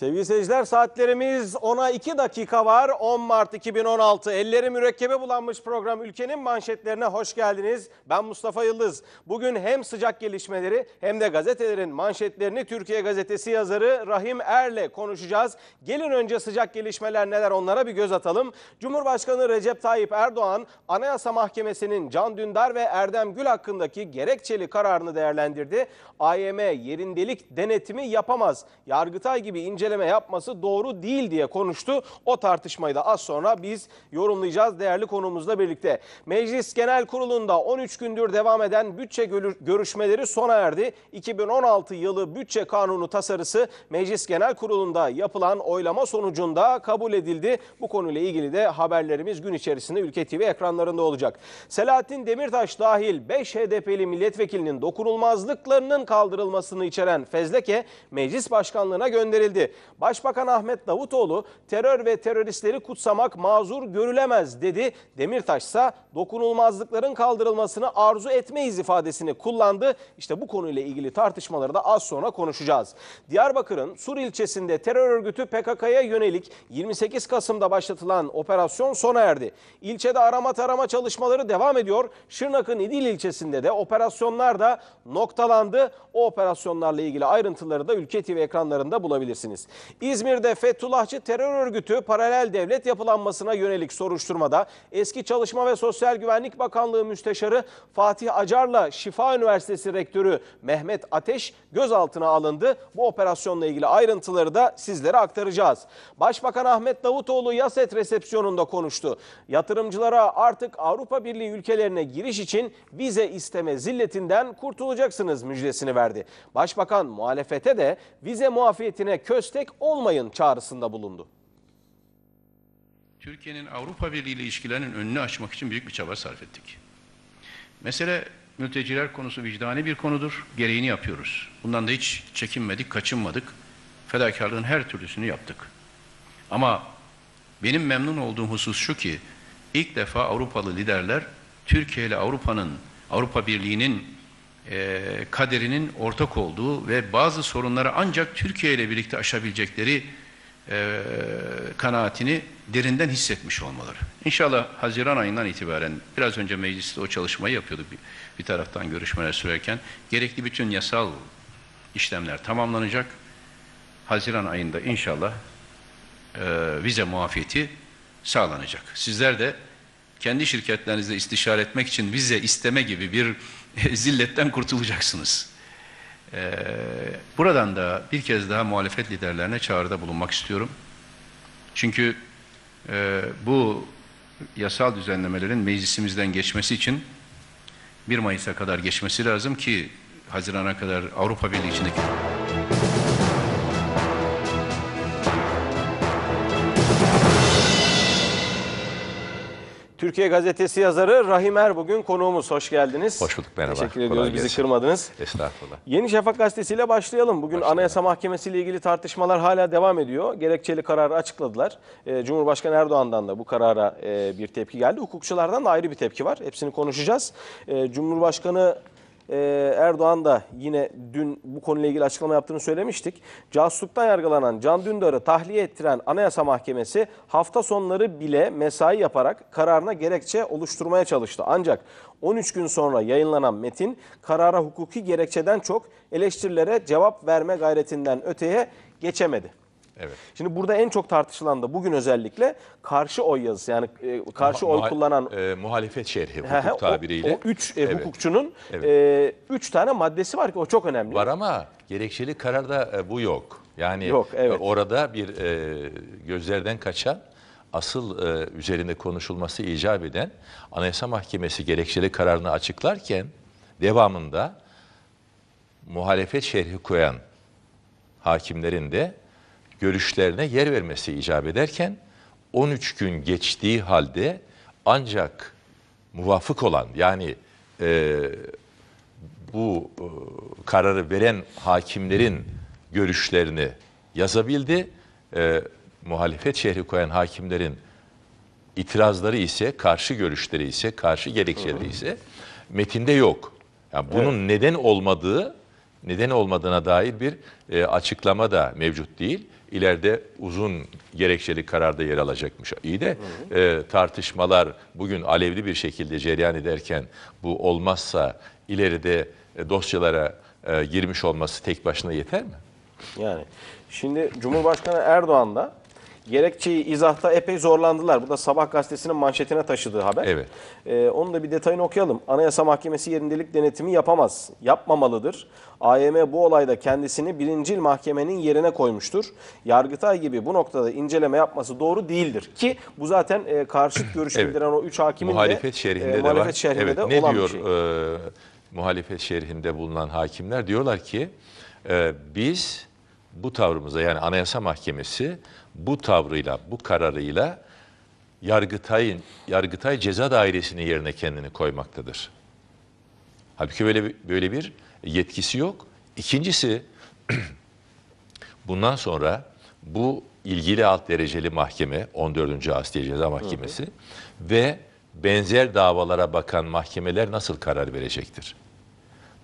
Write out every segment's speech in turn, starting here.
Sevgili seyirciler saatlerimiz 10'a 2 dakika var. 10 Mart 2016 elleri mürekkebe bulanmış program ülkenin manşetlerine hoş geldiniz. Ben Mustafa Yıldız. Bugün hem sıcak gelişmeleri hem de gazetelerin manşetlerini Türkiye Gazetesi yazarı Rahim Er'le konuşacağız. Gelin önce sıcak gelişmeler neler onlara bir göz atalım. Cumhurbaşkanı Recep Tayyip Erdoğan Anayasa Mahkemesi'nin Can Dündar ve Erdem Gül hakkındaki gerekçeli kararını değerlendirdi. AYM yerindelik denetimi yapamaz. Yargıtay gibi incelenen inceleme yapması doğru değil diye konuştu. O tartışmayı da az sonra biz yorumlayacağız değerli konuğumuzla birlikte. Meclis Genel Kurulu'nda 13 gündür devam eden bütçe görüşmeleri sona erdi. 2016 yılı bütçe kanunu tasarısı Meclis Genel Kurulu'nda yapılan oylama sonucunda kabul edildi. Bu konuyla ilgili de haberlerimiz gün içerisinde Ülke TV ekranlarında olacak. Selahattin Demirtaş dahil 5 HDP'li milletvekilinin dokunulmazlıklarının kaldırılmasını içeren fezleke meclis başkanlığına gönderildi. Başbakan Ahmet Davutoğlu terör ve teröristleri kutsamak mazur görülemez dedi. Demirtaş ise dokunulmazlıkların kaldırılmasını arzu etmeyiz ifadesini kullandı. İşte bu konuyla ilgili tartışmaları da az sonra konuşacağız. Diyarbakır'ın Sur ilçesinde terör örgütü PKK'ya yönelik 28 Kasım'da başlatılan operasyon sona erdi. İlçede arama tarama çalışmaları devam ediyor. Şırnak'ın İdil ilçesinde de operasyonlar da noktalandı. O operasyonlarla ilgili ayrıntıları da Ülke TV ekranlarında bulabilirsiniz. İzmir'de Fethullahçı terör örgütü paralel devlet yapılanmasına yönelik soruşturmada eski Çalışma ve Sosyal Güvenlik Bakanlığı Müsteşarı Fatih Acar'la Şifa Üniversitesi Rektörü Mehmet Ateş gözaltına alındı. Bu operasyonla ilgili ayrıntıları da sizlere aktaracağız. Başbakan Ahmet Davutoğlu Yaset resepsiyonunda konuştu. Yatırımcılara artık Avrupa Birliği ülkelerine giriş için vize isteme zilletinden kurtulacaksınız müjdesini verdi. Başbakan muhalefete de vize muafiyetine köz Hashtag olmayın çağrısında bulundu. Türkiye'nin Avrupa Birliği ile ilişkilerinin önünü açmak için büyük bir çaba sarf ettik. Mesele mülteciler konusu vicdani bir konudur. Gereğini yapıyoruz. Bundan da hiç çekinmedik, kaçınmadık. Fedakarlığın her türlüsünü yaptık. Ama benim memnun olduğum husus şu ki ilk defa Avrupalı liderler Türkiye ile Avrupa'nın Avrupa Birliği'nin e, kaderinin ortak olduğu ve bazı sorunları ancak Türkiye ile birlikte aşabilecekleri e, kanaatini derinden hissetmiş olmaları. İnşallah Haziran ayından itibaren biraz önce mecliste o çalışmayı yapıyorduk bir, bir taraftan görüşmeler sürerken gerekli bütün yasal işlemler tamamlanacak. Haziran ayında inşallah e, vize muafiyeti sağlanacak. Sizler de kendi şirketlerinizde istişare etmek için vize isteme gibi bir zilletten kurtulacaksınız. Ee, buradan da bir kez daha muhalefet liderlerine çağrıda bulunmak istiyorum. Çünkü e, bu yasal düzenlemelerin meclisimizden geçmesi için 1 Mayıs'a kadar geçmesi lazım ki Haziran'a kadar Avrupa Birliği içindeki... Türkiye Gazetesi yazarı Rahim Er bugün konuğumuz. Hoş geldiniz. Hoş bulduk merhaba. Teşekkür ediyoruz bizi gelsin. kırmadınız. Estağfurullah. Yeni Şafak gazetesiyle başlayalım. Bugün başlayalım. Anayasa Mahkemesi ile ilgili tartışmalar hala devam ediyor. Gerekçeli kararı açıkladılar. Ee, Cumhurbaşkanı Erdoğan'dan da bu karara e, bir tepki geldi. Hukukçulardan da ayrı bir tepki var. Hepsini konuşacağız. Ee, Cumhurbaşkanı ee, Erdoğan da yine dün bu konuyla ilgili açıklama yaptığını söylemiştik. Casusluktan yargılanan Can Dündar'ı tahliye ettiren Anayasa Mahkemesi hafta sonları bile mesai yaparak kararına gerekçe oluşturmaya çalıştı. Ancak 13 gün sonra yayınlanan metin karara hukuki gerekçeden çok eleştirilere cevap verme gayretinden öteye geçemedi. Evet. Şimdi burada en çok tartışılan da bugün özellikle karşı oy yazısı yani e, karşı Muha, oy kullanan e, muhalefet şerhi hukuk tabiriyle. O, o üç e, evet. hukukçunun evet. E, üç tane maddesi var ki o çok önemli. Var ama gerekçeli kararda e, bu yok. Yani yok, e, evet. orada bir e, gözlerden kaçan asıl e, üzerinde konuşulması icap eden Anayasa Mahkemesi gerekçeli kararını açıklarken devamında muhalefet şerhi koyan hakimlerin de görüşlerine yer vermesi icap ederken 13 gün geçtiği halde ancak muvafık olan yani e, bu e, kararı veren hakimlerin görüşlerini yazabildi. E, muhalefet şehri koyan hakimlerin itirazları ise, karşı görüşleri ise, karşı gerekçeleri ise metinde yok. Yani bunun evet. neden olmadığı, neden olmadığına dair bir e, açıklama da mevcut değil ileride uzun gerekçeli kararda yer alacakmış. İyi de e, tartışmalar bugün alevli bir şekilde cereyan ederken bu olmazsa ileride e, dosyalara e, girmiş olması tek başına yeter mi? Yani şimdi Cumhurbaşkanı Erdoğan da gerekçeyi izahta epey zorlandılar. Bu da Sabah gazetesinin manşetine taşıdığı haber. Evet. Ee, onun da bir detayını okuyalım. Anayasa Mahkemesi yerindelik denetimi yapamaz, yapmamalıdır. AYM bu olayda kendisini birincil mahkemenin yerine koymuştur. Yargıtay gibi bu noktada inceleme yapması doğru değildir. Ki bu zaten e, karşıt görüş evet. o üç hakimin muhalefet de, şerhinde e, de var. şerhinde evet, de ne olan diyor, bir şey. E, muhalefet şerhinde bulunan hakimler diyorlar ki e, biz bu tavrımıza yani Anayasa Mahkemesi bu tavrıyla, bu kararıyla Yargıtay'ın Yargıtay ceza dairesinin yerine kendini koymaktadır. Halbuki böyle böyle bir yetkisi yok. İkincisi bundan sonra bu ilgili alt dereceli mahkeme 14. Asliye Ceza Mahkemesi hı hı. ve benzer davalara bakan mahkemeler nasıl karar verecektir?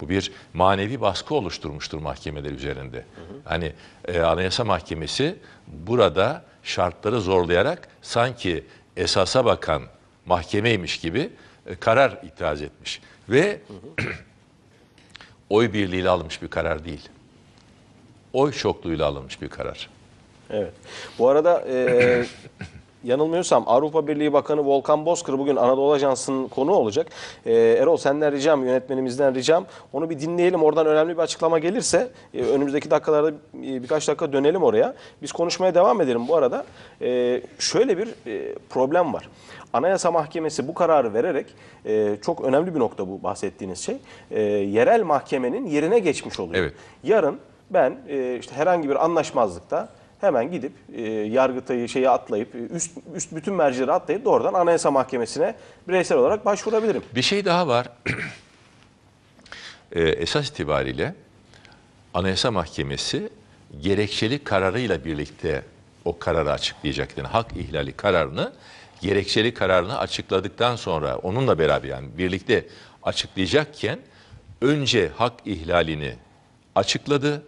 Bu bir manevi baskı oluşturmuştur mahkemeler üzerinde. Hı hı. Hani e, Anayasa Mahkemesi burada şartları zorlayarak sanki esasa bakan mahkemeymiş gibi e, karar itiraz etmiş. Ve hı hı. oy birliğiyle alınmış bir karar değil. Oy şokluğuyla alınmış bir karar. Evet. Bu arada e, yanılmıyorsam Avrupa Birliği Bakanı Volkan Bozkır bugün Anadolu Ajansı'nın konu olacak. E, Erol senden ricam, yönetmenimizden ricam. Onu bir dinleyelim. Oradan önemli bir açıklama gelirse e, önümüzdeki dakikalarda e, birkaç dakika dönelim oraya. Biz konuşmaya devam edelim bu arada. E, şöyle bir e, problem var. Anayasa Mahkemesi bu kararı vererek e, çok önemli bir nokta bu bahsettiğiniz şey. E, yerel mahkemenin yerine geçmiş oluyor. Evet. Yarın ben e, işte herhangi bir anlaşmazlıkta hemen gidip e, yargıtayı şeyi atlayıp e, üst, üst bütün mercileri atlayıp doğrudan Anayasa Mahkemesi'ne bireysel olarak başvurabilirim. Bir şey daha var. e, esas itibariyle Anayasa Mahkemesi gerekçeli kararıyla birlikte o kararı açıklayacak. Yani hak ihlali kararını gerekçeli kararını açıkladıktan sonra onunla beraber yani birlikte açıklayacakken önce hak ihlalini açıkladı,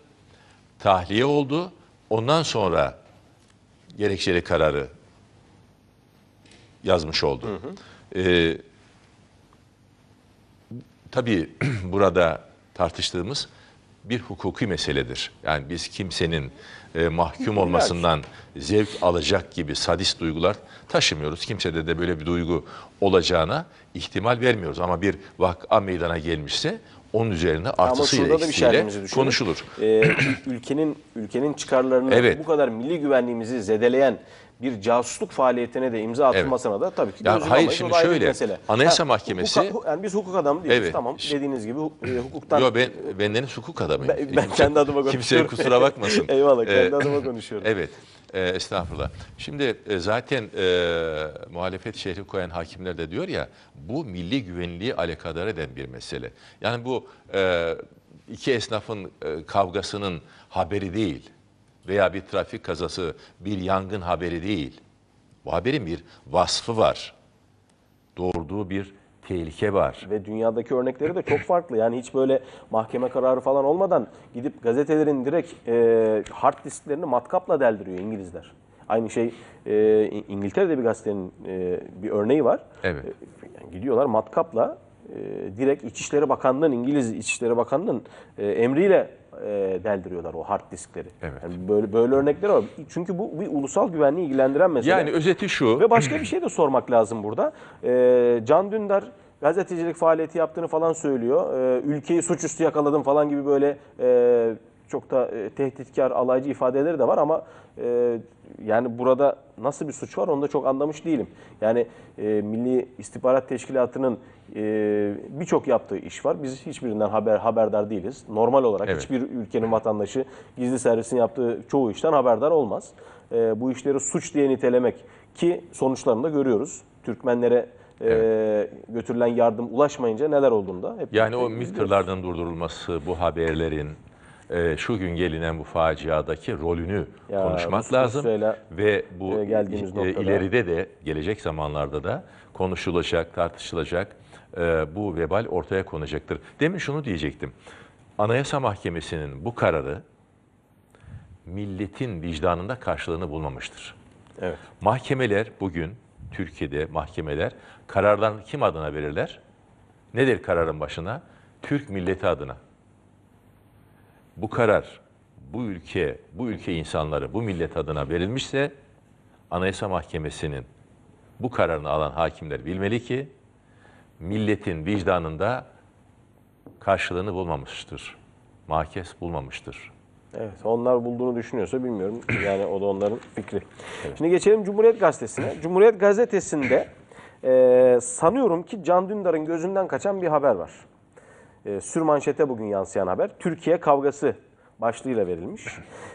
tahliye oldu Ondan sonra gerekçeli kararı yazmış oldu. Hı hı. Ee, tabii burada tartıştığımız bir hukuki meseledir. Yani biz kimsenin e, mahkum olmasından zevk alacak gibi sadist duygular taşımıyoruz. Kimsede de böyle bir duygu olacağına ihtimal vermiyoruz. Ama bir vak'a meydana gelmişse onun üzerine artısıyla eksiğiyle konuşulur. Ee, ülkenin ülkenin çıkarlarını evet. bu kadar milli güvenliğimizi zedeleyen bir casusluk faaliyetine de imza atılmasına evet. da tabii ki yani hayır şimdi şöyle mesele. Anayasa ha, Mahkemesi hukuk, yani biz hukuk adamı değiliz evet. tamam dediğiniz gibi e, hukuktan Yok ben bendeniz hukuk adamıyım. Ben, ben kendi adıma konuşuyorum. Kimse kusura bakmasın. Eyvallah kendi ee, adıma konuşuyorum. evet. E, estağfurullah. Şimdi e, zaten e, muhalefet şehri koyan hakimler de diyor ya bu milli güvenliği alakadar eden bir mesele. Yani bu e, iki esnafın e, kavgasının haberi değil veya bir trafik kazası, bir yangın haberi değil. Bu haberin bir vasfı var. Doğurduğu bir tehlike var. Ve dünyadaki örnekleri de çok farklı. Yani hiç böyle mahkeme kararı falan olmadan gidip gazetelerin direkt e, hard disklerini matkapla deldiriyor İngilizler. Aynı şey e, İngiltere'de bir gazetenin e, bir örneği var. Evet. E, gidiyorlar matkapla e, direkt İçişleri Bakanlığı'nın, İngiliz İçişleri Bakanlığı'nın e, emriyle e, deldiriyorlar o hard diskleri. Evet. Yani böyle böyle örnekler var. Çünkü bu bir ulusal güvenliği ilgilendiren mesele. Yani özeti şu. Ve başka bir şey de sormak lazım burada. E, Can Dündar gazetecilik faaliyeti yaptığını falan söylüyor. E, ülkeyi suçüstü yakaladım falan gibi böyle çok da tehditkar, alaycı ifadeleri de var ama yani burada nasıl bir suç var onu da çok anlamış değilim. Yani e, Milli İstihbarat Teşkilatı'nın e, birçok yaptığı iş var. Biz hiçbirinden haber haberdar değiliz. Normal olarak evet. hiçbir ülkenin vatandaşı gizli servisin yaptığı çoğu işten haberdar olmaz. E, bu işleri suç diye nitelemek ki sonuçlarını da görüyoruz. Türkmenlere e, evet. götürülen yardım ulaşmayınca neler olduğunda. Hep yani o miltırlardan durdurulması, bu haberlerin, e, şu gün gelinen bu faciadaki rolünü ya, konuşmak lazım. Ve bu e, ileride de gelecek zamanlarda da konuşulacak, tartışılacak e, bu vebal ortaya konacaktır. Demin şunu diyecektim. Anayasa Mahkemesi'nin bu kararı milletin vicdanında karşılığını bulmamıştır. Evet. Mahkemeler bugün Türkiye'de mahkemeler kararlarını kim adına verirler? Nedir kararın başına? Türk milleti adına bu karar bu ülke, bu ülke insanları, bu millet adına verilmişse Anayasa Mahkemesi'nin bu kararını alan hakimler bilmeli ki milletin vicdanında karşılığını bulmamıştır. Mahkes bulmamıştır. Evet onlar bulduğunu düşünüyorsa bilmiyorum. Yani o da onların fikri. Evet. Şimdi geçelim Cumhuriyet Gazetesi'ne. Cumhuriyet Gazetesi'nde e, sanıyorum ki Can Dündar'ın gözünden kaçan bir haber var e, sürmanşete bugün yansıyan haber Türkiye kavgası başlığıyla verilmiş.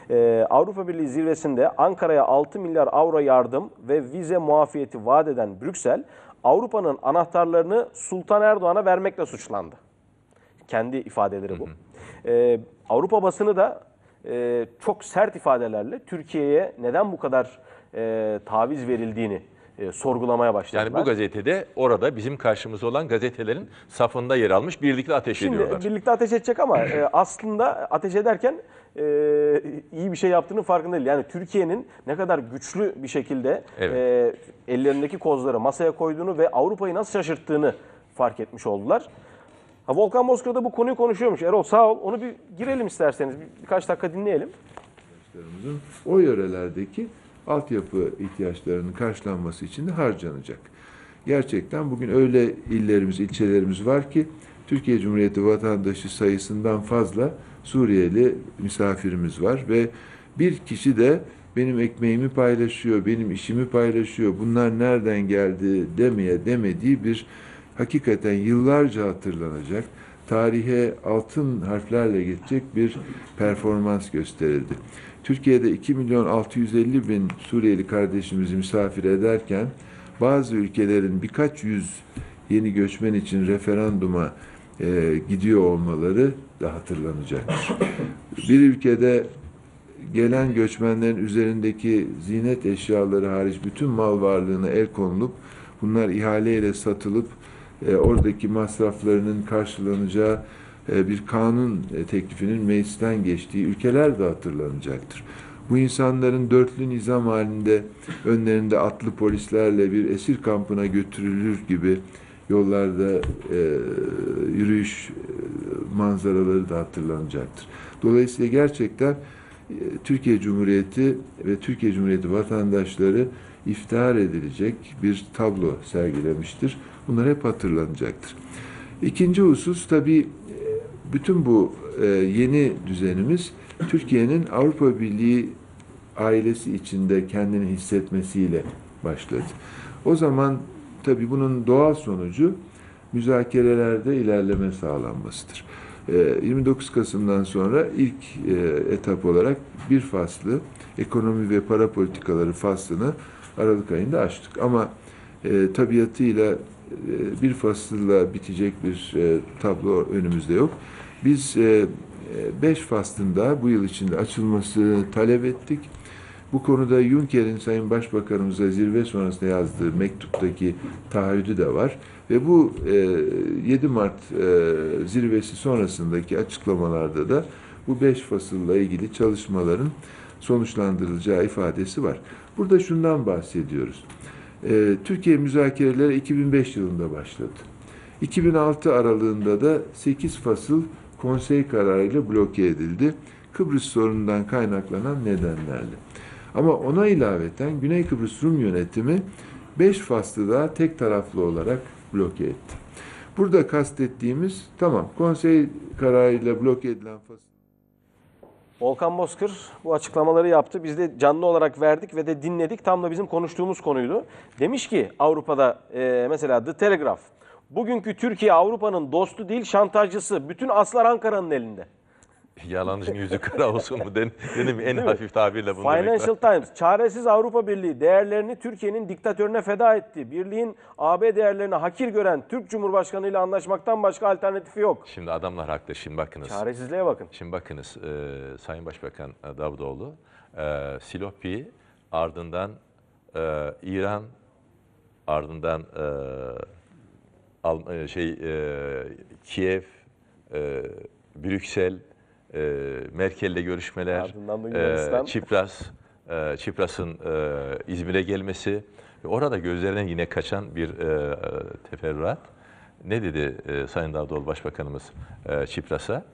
Ee, Avrupa Birliği zirvesinde Ankara'ya 6 milyar avro yardım ve vize muafiyeti vaat eden Brüksel, Avrupa'nın anahtarlarını Sultan Erdoğan'a vermekle suçlandı. Kendi ifadeleri bu. Ee, Avrupa basını da e, çok sert ifadelerle Türkiye'ye neden bu kadar e, taviz verildiğini e, sorgulamaya başladılar. Yani bu gazetede orada bizim karşımızda olan gazetelerin safında yer almış birlikte ateş Şimdi, ediyorlar. Birlikte ateş edecek ama e, aslında ateş ederken e, iyi bir şey yaptığının farkında değil. Yani Türkiye'nin ne kadar güçlü bir şekilde evet. e, ellerindeki kozları masaya koyduğunu ve Avrupa'yı nasıl şaşırttığını fark etmiş oldular. Ha, Volkan Bozkır bu konuyu konuşuyormuş. Erol sağ ol. Onu bir girelim isterseniz. Bir, birkaç dakika dinleyelim. O yörelerdeki altyapı ihtiyaçlarının karşılanması için de harcanacak. Gerçekten bugün öyle illerimiz, ilçelerimiz var ki Türkiye Cumhuriyeti vatandaşı sayısından fazla Suriyeli misafirimiz var ve bir kişi de benim ekmeğimi paylaşıyor, benim işimi paylaşıyor, bunlar nereden geldi demeye demediği bir hakikaten yıllarca hatırlanacak, tarihe altın harflerle geçecek bir performans gösterildi. Türkiye'de 2 milyon 650 bin Suriyeli kardeşimizi misafir ederken bazı ülkelerin birkaç yüz yeni göçmen için referanduma e, gidiyor olmaları da hatırlanacak. Bir ülkede gelen göçmenlerin üzerindeki zinet eşyaları hariç bütün mal varlığına el konulup bunlar ihaleyle satılıp e, oradaki masraflarının karşılanacağı e, bir kanun e, teklifinin meclisten geçtiği ülkeler de hatırlanacaktır. Bu insanların dörtlü nizam halinde önlerinde atlı polislerle bir esir kampına götürülür gibi yollarda e, yürüyüş e, manzaraları da hatırlanacaktır. Dolayısıyla gerçekten e, Türkiye Cumhuriyeti ve Türkiye Cumhuriyeti vatandaşları iftihar edilecek bir tablo sergilemiştir. Bunlar hep hatırlanacaktır. İkinci husus tabii bütün bu e, yeni düzenimiz Türkiye'nin Avrupa Birliği ailesi içinde kendini hissetmesiyle başladı. O zaman tabii bunun doğal sonucu müzakerelerde ilerleme sağlanmasıdır. 29 e, Kasım'dan sonra ilk e, etap olarak bir faslı ekonomi ve para politikaları faslını Aralık ayında açtık. Ama e, tabiatıyla bir fasılla bitecek bir tablo önümüzde yok. Biz e, e, beş faslında bu yıl içinde açılmasını talep ettik. Bu konuda Juncker'in Sayın Başbakanımıza zirve sonrasında yazdığı mektuptaki taahhüdü de var. Ve bu e, 7 Mart e, zirvesi sonrasındaki açıklamalarda da bu beş fasılla ilgili çalışmaların sonuçlandırılacağı ifadesi var. Burada şundan bahsediyoruz. E, Türkiye müzakereleri 2005 yılında başladı. 2006 aralığında da 8 fasıl konsey kararıyla bloke edildi. Kıbrıs sorunundan kaynaklanan nedenlerle. Ama ona ilaveten Güney Kıbrıs Rum yönetimi 5 faslı daha tek taraflı olarak bloke etti. Burada kastettiğimiz tamam konsey kararıyla bloke edilen fasıl. Volkan Bozkır bu açıklamaları yaptı. Biz de canlı olarak verdik ve de dinledik. Tam da bizim konuştuğumuz konuydu. Demiş ki Avrupa'da e, mesela The Telegraph Bugünkü Türkiye Avrupa'nın dostu değil şantajcısı. Bütün aslar Ankara'nın elinde. Yalancının yüzü kara olsun mu Den, dedim en değil hafif mi? tabirle bunu. Financial demekler. Times, çaresiz Avrupa Birliği değerlerini Türkiye'nin diktatörüne feda etti. Birliğin AB değerlerini hakir gören Türk Cumhurbaşkanı ile anlaşmaktan başka alternatifi yok. Şimdi adamlar haklı, şimdi bakınız. Çaresizliğe bakın. Şimdi bakınız e, Sayın Başbakan Davutoğlu, e, Silopi, ardından e, İran, ardından... E, e, şey e, Kiev, e, Brüksel, e, Merkel'le görüşmeler, e, Çipras, e, Çipras'ın e, İzmir'e gelmesi ve orada gözlerinden yine kaçan bir e, teferruat. Ne dedi e, Sayın Davutoğlu Başbakanımız e, Çipras'a?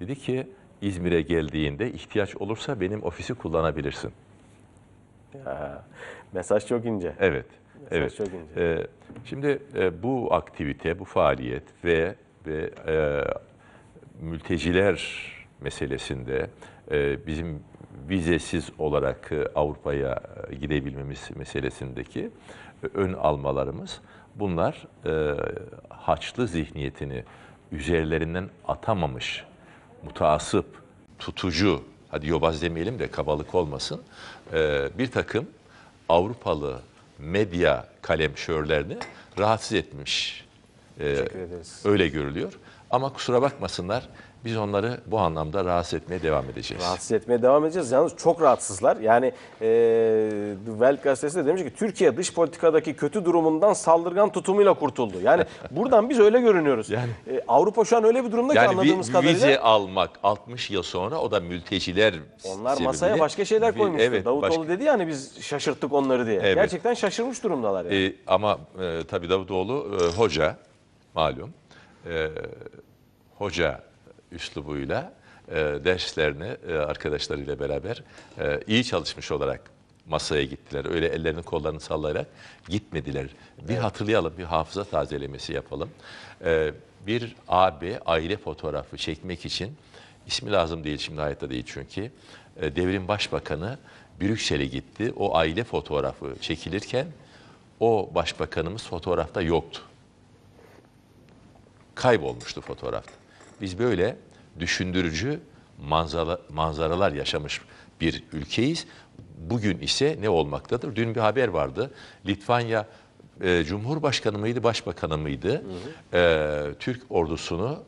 Dedi ki İzmir'e geldiğinde ihtiyaç olursa benim ofisi kullanabilirsin. Ya, mesaj çok ince. Evet. Evet. E, şimdi e, bu aktivite, bu faaliyet ve ve e, mülteciler meselesinde e, bizim vizesiz olarak e, Avrupa'ya e, gidebilmemiz meselesindeki e, ön almalarımız bunlar e, haçlı zihniyetini üzerlerinden atamamış, mutasip, tutucu, hadi yobaz demeyelim de kabalık olmasın, e, bir takım Avrupalı medya kalemşörlerini rahatsız etmiş. Ee, Teşekkür ederiz. Öyle görülüyor. Ama kusura bakmasınlar biz onları bu anlamda rahatsız etmeye devam edeceğiz. Rahatsız etmeye devam edeceğiz. Yalnız çok rahatsızlar. Yani e, Welt gazetesi de demiş ki Türkiye dış politikadaki kötü durumundan saldırgan tutumuyla kurtuldu. Yani buradan biz öyle görünüyoruz. Yani, e, Avrupa şu an öyle bir durumda yani ki anladığımız vi, kadarıyla. Vize almak 60 yıl sonra o da mülteciler Onlar masaya başka şeyler koymuştu. Evet, Davutoğlu başka... dedi yani biz şaşırttık onları diye. Evet. Gerçekten şaşırmış durumdalar. Yani. E, ama e, tabii Davutoğlu e, hoca malum. E, hoca üslubuyla e, derslerini e, arkadaşlarıyla beraber e, iyi çalışmış olarak masaya gittiler. Öyle ellerini kollarını sallayarak gitmediler. Bir evet. hatırlayalım, bir hafıza tazelemesi yapalım. E, bir abi aile fotoğrafı çekmek için, ismi lazım değil şimdi hayatta değil çünkü, e, devrim başbakanı Brüksel'e gitti. O aile fotoğrafı çekilirken o başbakanımız fotoğrafta yoktu. Kaybolmuştu fotoğrafta. Biz böyle düşündürücü manzara, manzaralar yaşamış bir ülkeyiz. Bugün ise ne olmaktadır? Dün bir haber vardı. Litvanya e, Cumhurbaşkanı mıydı, Başbakanı mıydı? Hı hı. E, Türk ordusunu,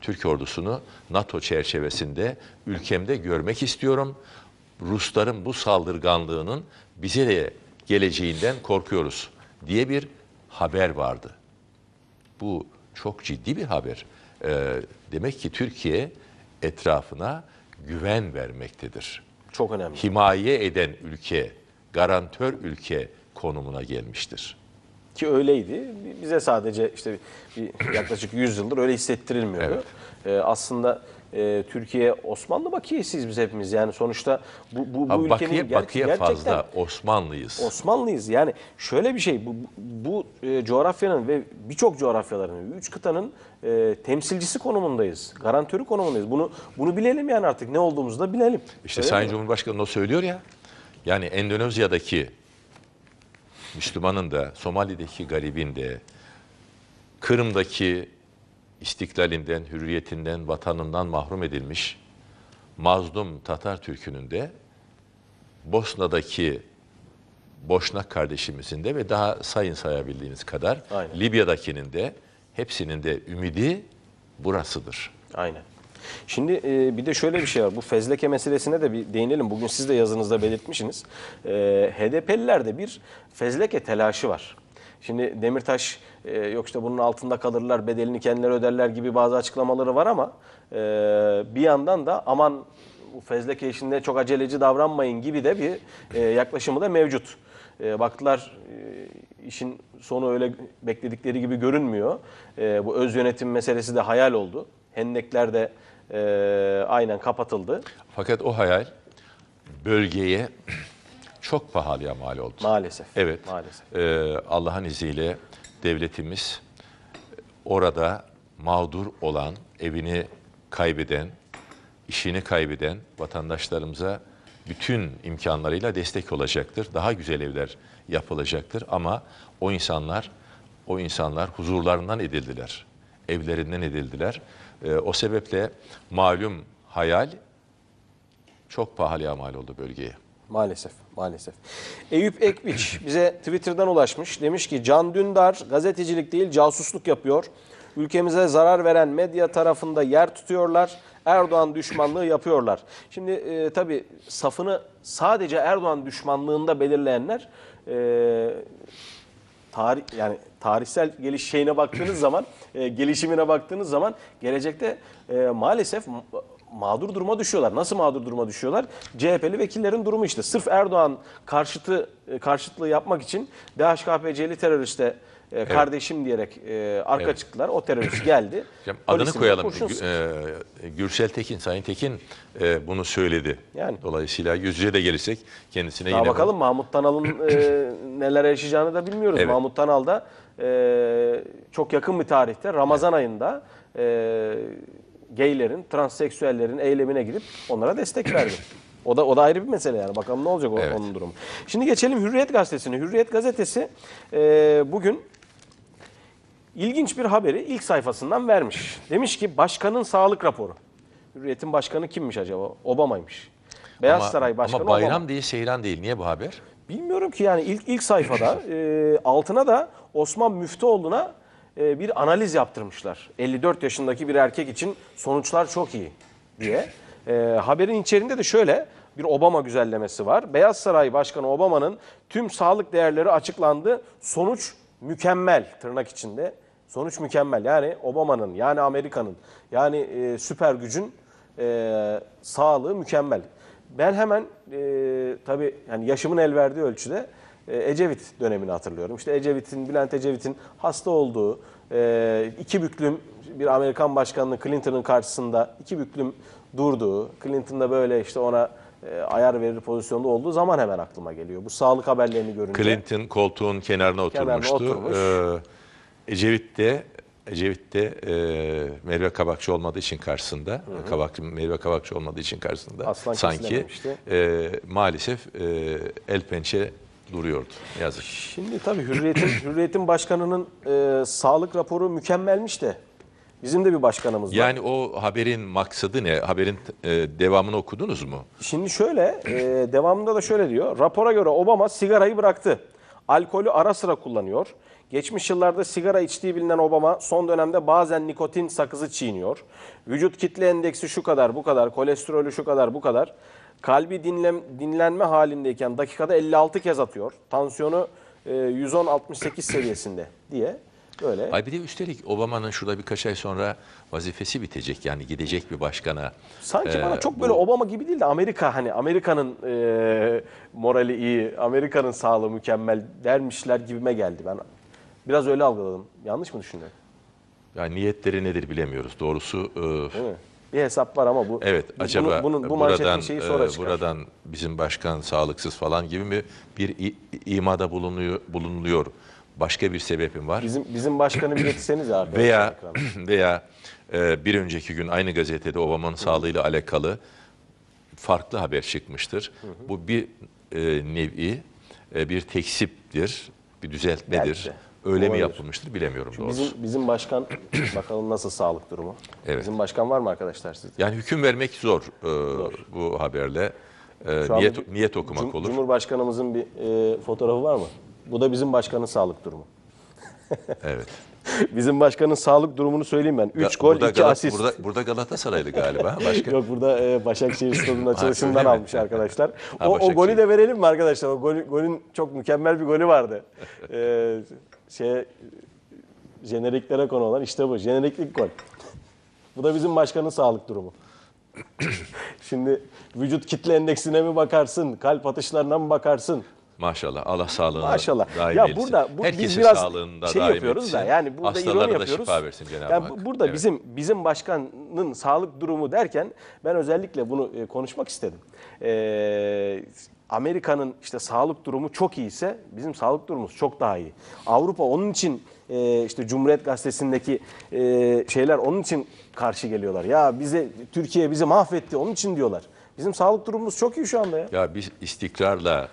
Türk ordusunu NATO çerçevesinde ülkemde görmek istiyorum. Rusların bu saldırganlığının bize de geleceğinden korkuyoruz diye bir haber vardı. Bu çok ciddi bir haber. E, Demek ki Türkiye etrafına güven vermektedir. Çok önemli. Himaye eden ülke, garantör ülke konumuna gelmiştir. Ki öyleydi. Bize sadece işte bir yaklaşık 100 yıldır öyle hissettirilmiyordu. Evet. Ee, aslında e, Türkiye Osmanlı bakiyesiyiz biz hepimiz. Yani sonuçta bu, bu, bu ülkenin bakiye, bakiye gerçekten... fazla Osmanlıyız. Osmanlıyız. Yani şöyle bir şey bu, bu e, coğrafyanın ve birçok coğrafyaların, üç kıtanın e, temsilcisi konumundayız. Garantörü konumundayız. Bunu bunu bilelim yani artık ne olduğumuzu da bilelim. İşte Öyle Sayın mi? Cumhurbaşkanı o söylüyor ya. Yani Endonezya'daki Müslümanın da, Somali'deki garibin de, Kırım'daki istiklalinden, hürriyetinden, vatanından mahrum edilmiş mazlum Tatar Türk'ünün de Bosna'daki Boşnak kardeşimizin de ve daha sayın sayabildiğiniz kadar Aynen. Libya'dakinin de hepsinin de ümidi burasıdır. Aynen. Şimdi e, bir de şöyle bir şey var. Bu fezleke meselesine de bir değinelim. Bugün siz de yazınızda belirtmişsiniz. E, HDP'lilerde bir fezleke telaşı var. Şimdi Demirtaş e, yok işte bunun altında kalırlar, bedelini kendileri öderler gibi bazı açıklamaları var ama e, bir yandan da aman bu fezleke işinde çok aceleci davranmayın gibi de bir e, yaklaşımı da mevcut. E, baktılar e, işin sonu öyle bekledikleri gibi görünmüyor. E, bu öz yönetim meselesi de hayal oldu. Hendekler de e, aynen kapatıldı. Fakat o hayal bölgeye çok pahalıya mal oldu. Maalesef. Evet. Maalesef. E, Allah'ın izniyle devletimiz orada mağdur olan, evini kaybeden, işini kaybeden vatandaşlarımıza bütün imkanlarıyla destek olacaktır. Daha güzel evler yapılacaktır. Ama o insanlar o insanlar huzurlarından edildiler. Evlerinden edildiler. E, o sebeple malum hayal çok pahalıya mal oldu bölgeye. Maalesef, maalesef. Eyüp Ekbiç bize Twitter'dan ulaşmış. Demiş ki Can Dündar gazetecilik değil casusluk yapıyor. Ülkemize zarar veren medya tarafında yer tutuyorlar. Erdoğan düşmanlığı yapıyorlar. Şimdi e, tabii safını sadece Erdoğan düşmanlığında belirleyenler e, tarih yani tarihsel geliş şeyine baktığınız zaman, e, gelişimine baktığınız zaman gelecekte e, maalesef mağdur duruma düşüyorlar. Nasıl mağdur duruma düşüyorlar? CHP'li vekillerin durumu işte. Sırf Erdoğan karşıtı e, karşıtlığı yapmak için DHKPC'li teröriste e, kardeşim diyerek e, arka Evet. çıktılar. O terörist geldi. adını koyalım. e, Gürsel Tekin, Sayın Tekin e, bunu söyledi. Yani. Dolayısıyla yüz yüze de gelirsek kendisine Daha yine... bakalım Mahmut Tanal'ın e, neler yaşayacağını da bilmiyoruz. Evet. Mahmut Tanal da e, çok yakın bir tarihte Ramazan ayında e, geylerin, transseksüellerin eylemine girip onlara destek verdi. O da o da ayrı bir mesele yani. Bakalım ne olacak o- Evet. onun durumu. Şimdi geçelim Hürriyet Gazetesi'ne. Hürriyet Gazetesi e, bugün İlginç bir haberi ilk sayfasından vermiş. Demiş ki başkanın sağlık raporu. Hürriyet'in başkanı kimmiş acaba? Obama'ymış. Beyaz ama, Saray Başkanı Ama bayram Obama. değil, seyran değil. Niye bu haber? Bilmiyorum ki yani ilk ilk sayfada e, altına da Osman Müftüoğlu'na e, bir analiz yaptırmışlar. 54 yaşındaki bir erkek için sonuçlar çok iyi diye. E, haberin içerisinde de şöyle bir Obama güzellemesi var. Beyaz Saray Başkanı Obama'nın tüm sağlık değerleri açıklandı. Sonuç mükemmel tırnak içinde Sonuç mükemmel. Yani Obama'nın, yani Amerika'nın, yani e, süper gücün e, sağlığı mükemmel. Ben hemen e, tabii yani yaşımın el verdiği ölçüde e, Ecevit dönemini hatırlıyorum. İşte Ecevit'in, Bülent Ecevit'in hasta olduğu, e, iki büklüm bir Amerikan başkanlığı Clinton'ın karşısında iki büklüm durduğu, Clinton da böyle işte ona e, ayar verir pozisyonda olduğu zaman hemen aklıma geliyor. Bu sağlık haberlerini görünce. Clinton koltuğun kenarına oturmuştu. Kenarına oturmuş. Ee, Ecevit'te Ecevit'te e, Merve Kabakçı olmadığı için karşısında, hı hı. Kabak, Merve Kabakçı olmadığı için karşısında Aslan sanki e, maalesef e, el pençe duruyordu. Yazık. Şimdi tabii Hürriyet'in Hürriyet'in başkanının e, sağlık raporu mükemmelmiş de bizim de bir başkanımız var. Yani o haberin maksadı ne? Haberin e, devamını okudunuz mu? Şimdi şöyle, e, devamında da şöyle diyor. Rapora göre Obama sigarayı bıraktı. Alkolü ara sıra kullanıyor. Geçmiş yıllarda sigara içtiği bilinen Obama son dönemde bazen nikotin sakızı çiğniyor. Vücut kitle endeksi şu kadar bu kadar, kolesterolü şu kadar bu kadar. Kalbi dinlen, dinlenme halindeyken dakikada 56 kez atıyor. Tansiyonu e, 110-68 seviyesinde diye Öyle. Ay bir de üstelik Obama'nın şurada birkaç ay sonra vazifesi bitecek. Yani gidecek bir başkana. Sanki ee, bana çok bu... böyle Obama gibi değil de Amerika hani Amerika'nın e, morali iyi, Amerika'nın sağlığı mükemmel dermişler gibime geldi ben. Biraz öyle algıladım. Yanlış mı düşünüyorum? Yani niyetleri nedir bilemiyoruz. Doğrusu e, Değil mi? Bir hesap var ama bu evet acaba bunu, bunu, bu buradan şeyi e, sonra çıkar. buradan bizim başkan sağlıksız falan gibi mi bir imada bulunuyor bulunuluyor. Başka bir sebebim var. Bizim bizim başkanı bir getirsenize arkadaşlar. Veya veya e, bir önceki gün aynı gazetede Obama'nın sağlığıyla alakalı farklı haber çıkmıştır. Bu bir e, nevi e, bir teksiptir, bir düzeltmedir. Belki Öyle Olabilir. mi yapılmıştır bilemiyorum doğrusu. Bizim, bizim başkan, bakalım nasıl sağlık durumu? Evet. Bizim başkan var mı arkadaşlar sizde? Yani hüküm vermek zor, e, zor. bu haberle. E, niyet, bir, niyet okumak cum, olur. Cumhurbaşkanımızın bir e, fotoğrafı var mı? Bu da bizim başkanın sağlık durumu. evet. Bizim başkanın sağlık durumunu söyleyeyim ben. 3 gol, 2 asist. Burada, burada Galatasaraylı galiba. Başka? Yok burada e, Başakşehir stadının açılışından almış arkadaşlar. Ha, o, golü de verelim mi arkadaşlar? O gol, golün çok mükemmel bir golü vardı. Ee, şey jeneriklere konu olan işte bu. Jeneriklik gol. bu da bizim başkanın sağlık durumu. Şimdi vücut kitle endeksine mi bakarsın? Kalp atışlarına mı bakarsın? Maşallah Allah sağlığına Maşallah. daim ya etsin. burada bu, Herkesin biz biraz sağlığında şey daim yapıyoruz etsin. da yani burada Hastalara ironi yapıyoruz. şifa versin Cenab-ı yani Hak. Burada evet. bizim bizim başkanın sağlık durumu derken ben özellikle bunu e, konuşmak istedim. Ee, Amerika'nın işte sağlık durumu çok iyiyse bizim sağlık durumumuz çok daha iyi. Avrupa onun için e, işte Cumhuriyet Gazetesi'ndeki e, şeyler onun için karşı geliyorlar. Ya bize Türkiye bizi mahvetti onun için diyorlar. Bizim sağlık durumumuz çok iyi şu anda ya. Ya biz istikrarla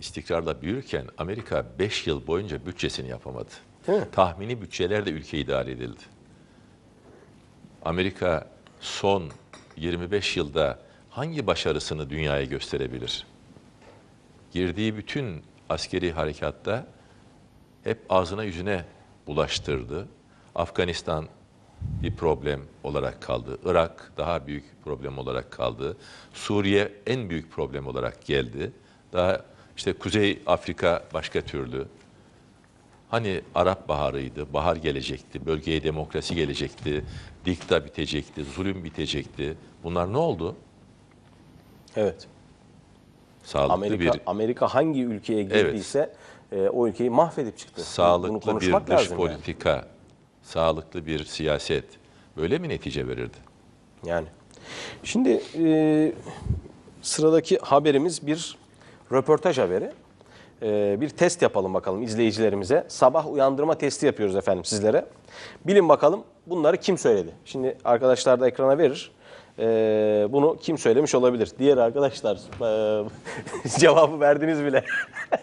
istikrarla büyürken Amerika 5 yıl boyunca bütçesini yapamadı. Tahmini bütçelerle ülke idare edildi. Amerika son 25 yılda hangi başarısını dünyaya gösterebilir? girdiği bütün askeri harekatta hep ağzına yüzüne bulaştırdı. Afganistan bir problem olarak kaldı. Irak daha büyük problem olarak kaldı. Suriye en büyük problem olarak geldi. Daha işte Kuzey Afrika başka türlü. Hani Arap baharıydı, bahar gelecekti, bölgeye demokrasi gelecekti, dikta bitecekti, zulüm bitecekti. Bunlar ne oldu? Evet. Sağlıklı Amerika, bir... Amerika hangi ülkeye girdiyse evet. e, o ülkeyi mahvedip çıktı. Sağlıklı Bunu bir dış politika, yani. sağlıklı bir siyaset böyle mi netice verirdi? Yani. Şimdi e, sıradaki haberimiz bir röportaj haberi. E, bir test yapalım bakalım izleyicilerimize. Sabah uyandırma testi yapıyoruz efendim sizlere. Bilin bakalım bunları kim söyledi? Şimdi arkadaşlar da ekrana verir. Ee, bunu kim söylemiş olabilir? Diğer arkadaşlar e, cevabı verdiniz bile.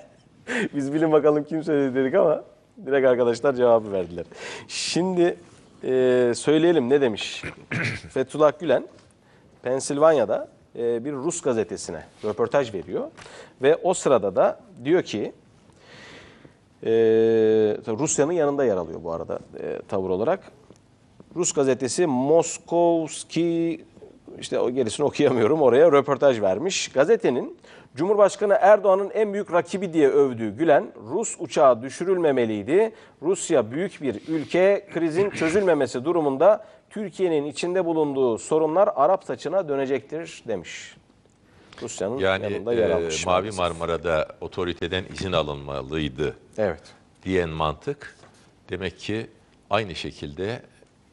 Biz bilin bakalım kim söyledi dedik ama direkt arkadaşlar cevabı verdiler. Şimdi e, söyleyelim ne demiş Fethullah Gülen Pensilvanya'da e, bir Rus gazetesine röportaj veriyor. Ve o sırada da diyor ki e, Rusya'nın yanında yer alıyor bu arada e, tavır olarak. Rus gazetesi Moskovski işte o gerisini okuyamıyorum oraya röportaj vermiş. Gazetenin Cumhurbaşkanı Erdoğan'ın en büyük rakibi diye övdüğü Gülen, Rus uçağı düşürülmemeliydi. Rusya büyük bir ülke, krizin çözülmemesi durumunda Türkiye'nin içinde bulunduğu sorunlar Arap saçına dönecektir demiş. Rusya'nın yani, yanında e, yer almış. E, Mavi Marmara'da otoriteden izin alınmalıydı evet. diyen mantık demek ki aynı şekilde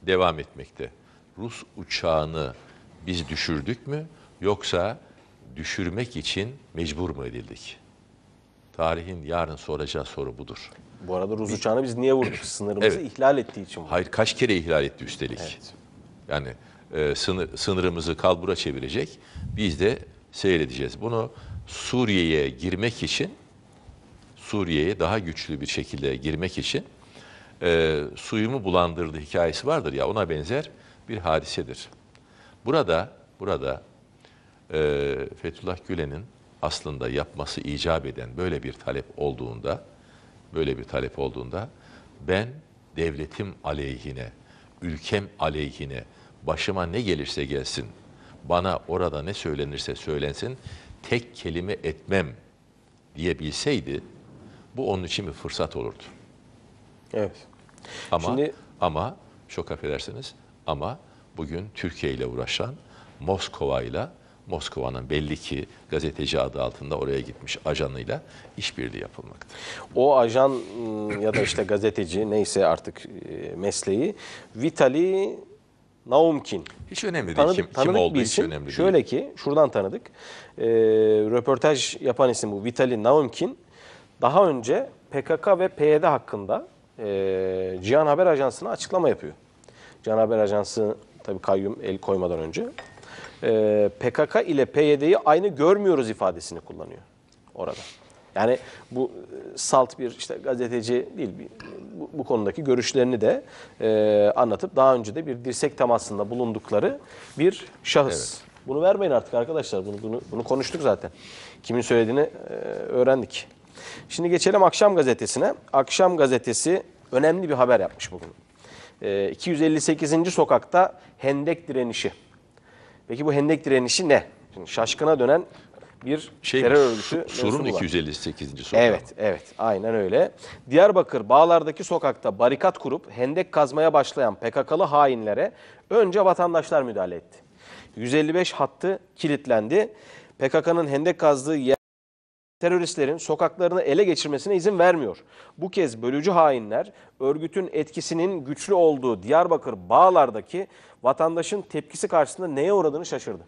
devam etmekte. Rus uçağını biz düşürdük mü yoksa düşürmek için mecbur mu edildik? Tarihin yarın soracağı soru budur. Bu arada Rus uçağını biz niye vurduk? Sınırımızı evet. ihlal ettiği için. Hayır kaç kere ihlal etti üstelik. Evet. Yani e, sınır, sınırımızı kalbura çevirecek. Biz de seyredeceğiz. Bunu Suriye'ye girmek için, Suriye'ye daha güçlü bir şekilde girmek için e, suyumu bulandırdı hikayesi vardır ya ona benzer bir hadisedir. Burada burada e, Fethullah Gülen'in aslında yapması icap eden böyle bir talep olduğunda böyle bir talep olduğunda ben devletim aleyhine, ülkem aleyhine başıma ne gelirse gelsin, bana orada ne söylenirse söylensin tek kelime etmem diyebilseydi bu onun için bir fırsat olurdu. Evet. Ama Şimdi... ama çok affedersiniz ama bugün Türkiye ile uğraşan Moskova ile Moskova'nın belli ki gazeteci adı altında oraya gitmiş ajanıyla işbirliği yapılmakta. O ajan ıı, ya da işte gazeteci neyse artık ıı, mesleği Vitali Naumkin. Hiç önemli tanıdık, kim, tanıdık kim olduğu hiç önemli değil. Şöyle ki şuradan tanıdık. E, röportaj yapan isim bu Vitali Naumkin. Daha önce PKK ve PYD hakkında e, Cihan Haber Ajansı'na açıklama yapıyor. Cihan Haber Ajansı Tabii kayyum el koymadan önce. E, ee, PKK ile PYD'yi aynı görmüyoruz ifadesini kullanıyor orada. Yani bu e, salt bir işte gazeteci değil bu, bu konudaki görüşlerini de e, anlatıp daha önce de bir dirsek temasında bulundukları bir şahıs. Evet. Bunu vermeyin artık arkadaşlar. Bunu bunu, bunu konuştuk zaten. Kimin söylediğini e, öğrendik. Şimdi geçelim Akşam Gazetesi'ne. Akşam Gazetesi önemli bir haber yapmış bugün. 258. Ee, sokakta hendek direnişi. Peki bu hendek direnişi ne? Şimdi şaşkına dönen bir şey, terör örgütü. Sorun 258. sokak. Evet, evet. Aynen öyle. Diyarbakır Bağlar'daki sokakta barikat kurup hendek kazmaya başlayan PKK'lı hainlere önce vatandaşlar müdahale etti. 155 hattı kilitlendi. PKK'nın hendek kazdığı yer teröristlerin sokaklarını ele geçirmesine izin vermiyor. Bu kez bölücü hainler örgütün etkisinin güçlü olduğu Diyarbakır Bağlar'daki vatandaşın tepkisi karşısında neye uğradığını şaşırdı.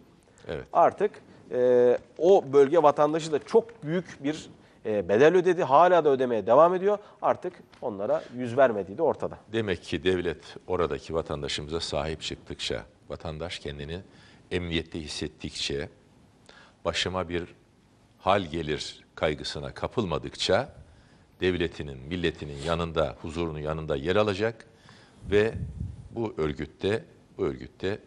Evet. Artık e, o bölge vatandaşı da çok büyük bir e, bedel ödedi. Hala da ödemeye devam ediyor. Artık onlara yüz vermediği de ortada. Demek ki devlet oradaki vatandaşımıza sahip çıktıkça, vatandaş kendini emniyette hissettikçe, başıma bir hal gelir kaygısına kapılmadıkça devletinin, milletinin yanında, huzurunun yanında yer alacak ve bu örgütte, bu örgütte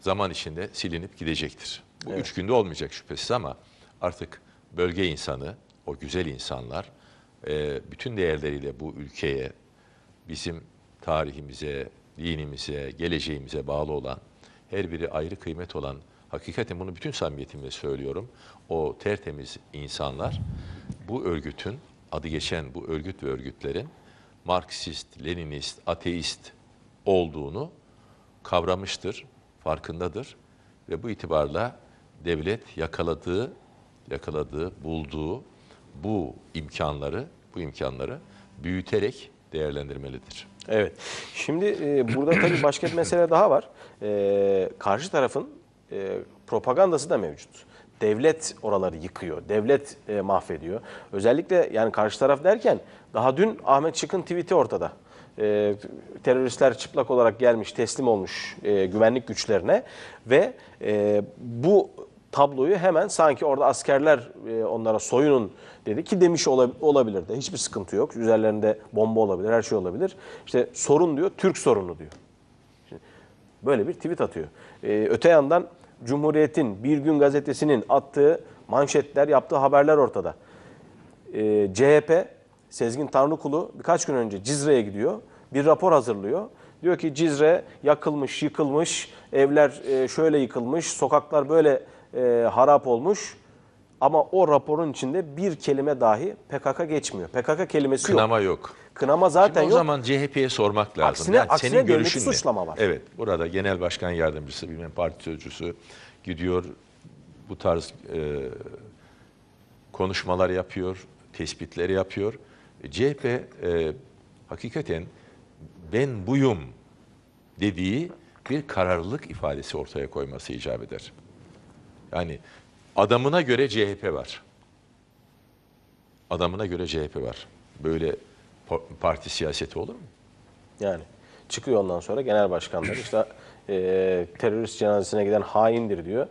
zaman içinde silinip gidecektir. Bu evet. üç günde olmayacak şüphesiz ama artık bölge insanı, o güzel insanlar e, bütün değerleriyle bu ülkeye, bizim tarihimize, dinimize, geleceğimize bağlı olan, her biri ayrı kıymet olan hakikaten bunu bütün samimiyetimle söylüyorum. O tertemiz insanlar bu örgütün, adı geçen bu örgüt ve örgütlerin Marksist, Leninist, ateist olduğunu kavramıştır, farkındadır. Ve bu itibarla devlet yakaladığı, yakaladığı, bulduğu bu imkanları, bu imkanları büyüterek değerlendirmelidir. Evet. Şimdi e, burada tabii başka bir mesele daha var. E, karşı tarafın e, propagandası da mevcut. Devlet oraları yıkıyor, devlet e, mahvediyor. Özellikle yani karşı taraf derken daha dün Ahmet Çık'ın tweet'i ortada. E, teröristler çıplak olarak gelmiş, teslim olmuş e, güvenlik güçlerine ve e, bu tabloyu hemen sanki orada askerler e, onlara soyunun dedi ki demiş olabilir de hiçbir sıkıntı yok. Üzerlerinde bomba olabilir, her şey olabilir. İşte sorun diyor, Türk sorunu diyor. Böyle bir tweet atıyor. Ee, öte yandan Cumhuriyet'in Bir Gün Gazetesi'nin attığı manşetler, yaptığı haberler ortada. Ee, CHP, Sezgin Tanrıkulu birkaç gün önce Cizre'ye gidiyor. Bir rapor hazırlıyor. Diyor ki Cizre yakılmış, yıkılmış, evler e, şöyle yıkılmış, sokaklar böyle e, harap olmuş. Ama o raporun içinde bir kelime dahi PKK geçmiyor. PKK kelimesi Kınama yok. Kınama yok. Kınama zaten Şimdi o yok. zaman CHP'ye sormak lazım. Aksine, yani aksine senin görüşün ne? suçlama var. Evet burada genel başkan yardımcısı bilmem parti sözcüsü gidiyor bu tarz e, konuşmalar yapıyor, tespitleri yapıyor. CHP e, hakikaten ben buyum dediği bir kararlılık ifadesi ortaya koyması icap eder. Yani adamına göre CHP var. Adamına göre CHP var. Böyle parti siyaseti olur mu? Yani çıkıyor ondan sonra genel başkanlar işte e, terörist cenazesine giden haindir diyor.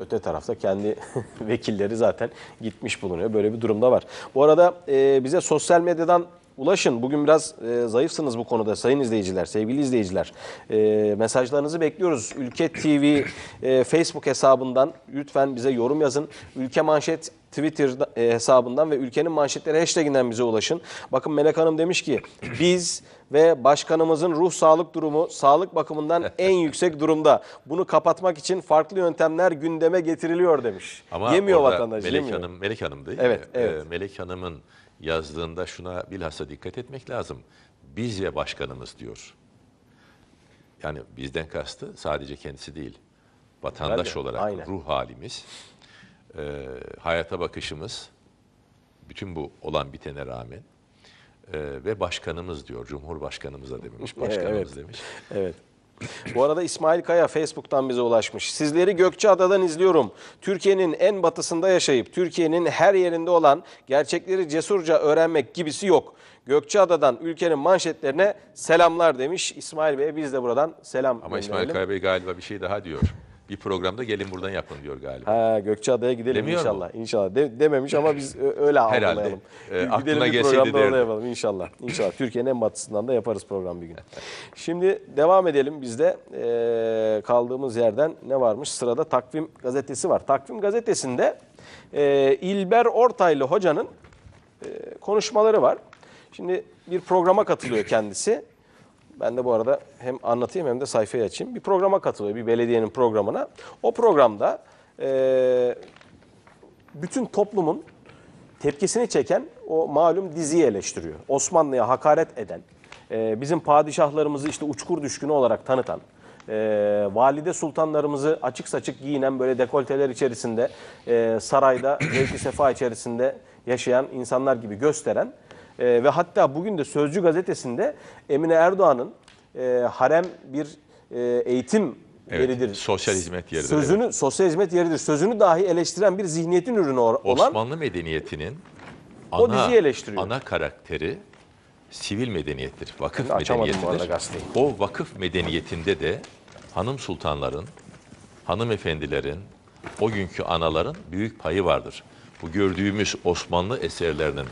Öte tarafta kendi vekilleri zaten gitmiş bulunuyor. Böyle bir durumda var. Bu arada e, bize sosyal medyadan ulaşın. Bugün biraz e, zayıfsınız bu konuda sayın izleyiciler, sevgili izleyiciler. E, mesajlarınızı bekliyoruz. Ülke TV e, Facebook hesabından lütfen bize yorum yazın. Ülke Manşet Twitter e, hesabından ve ülkenin manşetleri hashtaginden bize ulaşın. Bakın Melek Hanım demiş ki biz ve başkanımızın ruh sağlık durumu sağlık bakımından en yüksek durumda. Bunu kapatmak için farklı yöntemler gündeme getiriliyor demiş. Ama yemiyor vatandaş. Melek yemiyor. Hanım, Melek Hanım değil evet, mi? Evet. E, Melek Hanım'ın yazdığında şuna bilhassa dikkat etmek lazım. Biz ya başkanımız diyor. Yani bizden kastı sadece kendisi değil. Vatandaş Tabii, olarak aynen. ruh halimiz, e, hayata bakışımız, bütün bu olan bitene rağmen e, ve başkanımız diyor. Cumhurbaşkanımıza dememiş, başkanımız evet. demiş. Evet. Bu arada İsmail Kaya Facebook'tan bize ulaşmış. Sizleri Gökçeada'dan izliyorum. Türkiye'nin en batısında yaşayıp Türkiye'nin her yerinde olan gerçekleri cesurca öğrenmek gibisi yok. Gökçeada'dan ülkenin manşetlerine selamlar demiş. İsmail Bey. biz de buradan selam Ama İsmail Kaya Bey galiba bir şey daha diyor bir programda gelin buradan yapın diyor galiba. Ha, Gökçe adaya gidelim Demiyor inşallah. Mu? İnşallah. De, dememiş ama biz öyle algılayalım. Herhalde. E, gidelim bir programda derdi. yapalım inşallah. İnşallah. Türkiye'nin en batısından da yaparız program bir gün. Şimdi devam edelim biz de e, kaldığımız yerden ne varmış? Sırada Takvim Gazetesi var. Takvim Gazetesi'nde e, İlber Ortaylı Hoca'nın e, konuşmaları var. Şimdi bir programa katılıyor kendisi. Ben de bu arada hem anlatayım hem de sayfayı açayım. Bir programa katılıyor, bir belediyenin programına. O programda e, bütün toplumun tepkisini çeken o malum diziyi eleştiriyor. Osmanlı'ya hakaret eden, e, bizim padişahlarımızı işte uçkur düşkünü olarak tanıtan, e, valide sultanlarımızı açık saçık giyinen böyle dekolteler içerisinde, e, sarayda zevki sefa içerisinde yaşayan insanlar gibi gösteren e, ve hatta bugün de Sözcü gazetesinde Emine Erdoğan'ın e, harem bir e, eğitim evet, yeridir. Sosyal hizmet yeridir. Sözünü evet. sosyal hizmet yeridir. Sözünü dahi eleştiren bir zihniyetin ürünü olan Osmanlı medeniyetinin ana, o diziyi eleştiriyor. Ana karakteri sivil medeniyettir. Vakıf yani medeniyetidir. O vakıf medeniyetinde de hanım sultanların, hanımefendilerin, o günkü anaların büyük payı vardır. Bu gördüğümüz Osmanlı eserlerinin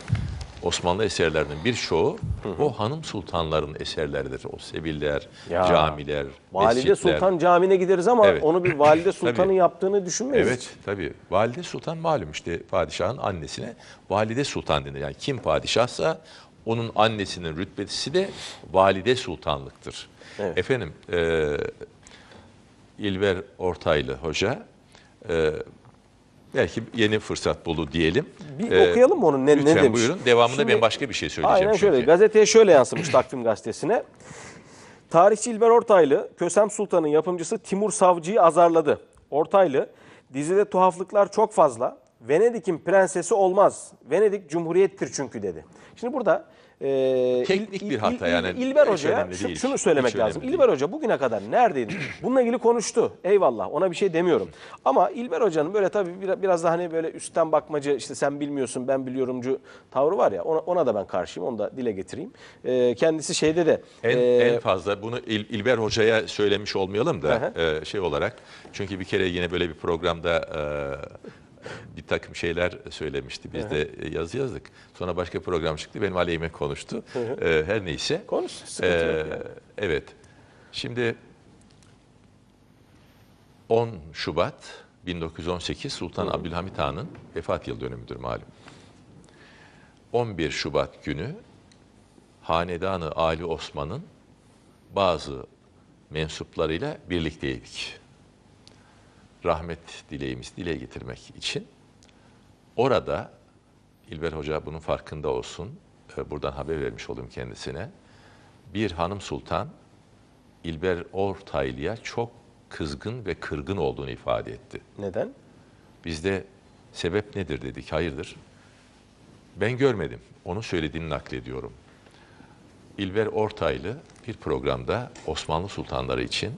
Osmanlı eserlerinin bir çoğu o hanım sultanların eserleridir. O seviller, Ya. camiler, Valide mescitler. Sultan camine gideriz ama Evet. onu bir Valide Sultan'ın Tabii. yaptığını düşünmeyiz. Evet tabii. Valide Sultan malum işte padişahın annesine Valide Sultan denir. Yani kim padişahsa onun annesinin rütbesi de Valide Sultanlıktır. Evet. Efendim e, İlver Ortaylı Hoca e, Belki yeni fırsat bulu diyelim. Bir ee, okuyalım mı onu ne, lütfen ne demiş? buyurun. Devamında Şimdi, ben başka bir şey söyleyeceğim. Aynen şöyle. Çünkü. Gazeteye şöyle yansımış Takvim Gazetesi'ne. Tarihçi İlber Ortaylı, Kösem Sultan'ın yapımcısı Timur Savcı'yı azarladı. Ortaylı, dizide tuhaflıklar çok fazla. Venedik'in prensesi olmaz. Venedik cumhuriyettir çünkü dedi. Şimdi burada e, teknik il, bir hata il, yani. İlber Hoca'ya şu, şunu söylemek hiç lazım. İlber Hoca bugüne kadar neredeydi? Bununla ilgili konuştu. Eyvallah ona bir şey demiyorum. Ama İlber Hoca'nın böyle tabii biraz daha hani böyle üstten bakmacı işte sen bilmiyorsun ben biliyorumcu tavrı var ya ona, ona da ben karşıyım onu da dile getireyim. E, kendisi şeyde de. En, e, en fazla bunu İl, İlber Hoca'ya söylemiş olmayalım da e, şey olarak. Çünkü bir kere yine böyle bir programda e, bir takım şeyler söylemişti. Biz de e, yazı yazdık. Sonra başka program çıktı. Benim aleyhime konuştu. Hı -hı. E, her neyse. Konuştu. Ee, yani. Evet. Şimdi 10 Şubat 1918 Sultan Abdülhamit Han'ın vefat yıl dönümüdür malum. 11 Şubat günü Hanedanı Ali Osman'ın bazı mensuplarıyla birlikteydik rahmet dileğimiz dile getirmek için orada İlber Hoca bunun farkında olsun. E, buradan haber vermiş olayım kendisine. Bir hanım sultan İlber Ortaylı'ya çok kızgın ve kırgın olduğunu ifade etti. Neden? Bizde sebep nedir dedik. Hayırdır? Ben görmedim. Onun söylediğini naklediyorum. İlber Ortaylı bir programda Osmanlı sultanları için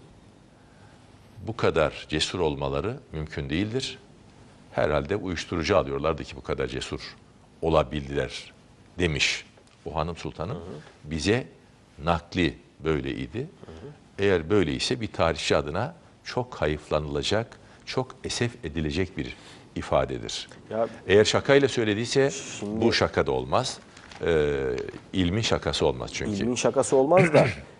bu kadar cesur olmaları mümkün değildir. Herhalde uyuşturucu alıyorlardı ki bu kadar cesur olabildiler demiş bu hanım sultanın Bize nakli böyleydi. Hı hı. Eğer böyleyse bir tarihçi adına çok hayıflanılacak, çok esef edilecek bir ifadedir. Ya, Eğer şakayla söylediyse şimdi, bu şaka da olmaz. Ee, ilmin şakası olmaz çünkü. İlmin şakası olmaz da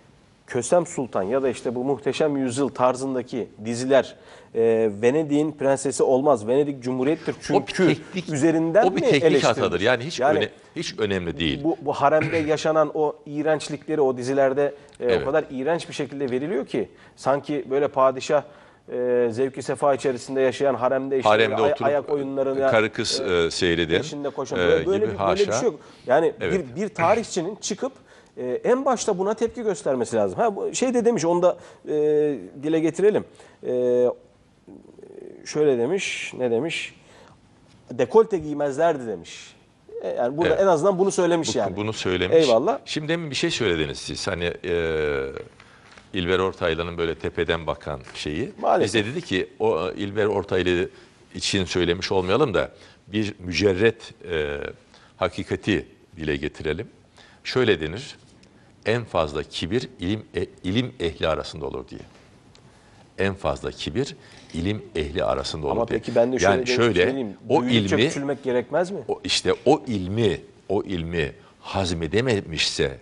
Kösem Sultan ya da işte bu Muhteşem Yüzyıl tarzındaki diziler e, Venedik'in prensesi olmaz. Venedik Cumhuriyet'tir çünkü o bir teknik, üzerinden o bir teknik hatadır. Yani hiç yani, öne, hiç önemli değil. Bu, bu haremde yaşanan o iğrençlikleri o dizilerde e, evet. o kadar iğrenç bir şekilde veriliyor ki sanki böyle padişah e, zevki sefa içerisinde yaşayan haremde işte haremde ay, oturup, ayak oyunlarını e, karı kız e, e seyreden peşinde koşan böyle, e, böyle, bir, böyle bir şey yok. Yani evet. bir, bir tarihçinin çıkıp e, en başta buna tepki göstermesi lazım. Ha bu şey de demiş onu da e, dile getirelim. E, şöyle demiş ne demiş? Dekolte giymezlerdi demiş. E, yani burada evet. en azından bunu söylemiş bu, yani. Bunu söylemiş. Eyvallah. Şimdi demin bir şey söylediniz siz. Hani e, İlber Ortaylı'nın böyle tepeden bakan şeyi. Maalesef. de dedi ki o İlber Ortaylı için söylemiş olmayalım da bir mücerret e, hakikati dile getirelim. Şöyle denir en fazla kibir ilim, e, ilim ehli arasında olur diye. En fazla kibir ilim ehli arasında olur Ama diye. peki ben de şöyle yani şöyle o ilmi küçülmek gerekmez mi? O işte o ilmi o ilmi hazmedememişse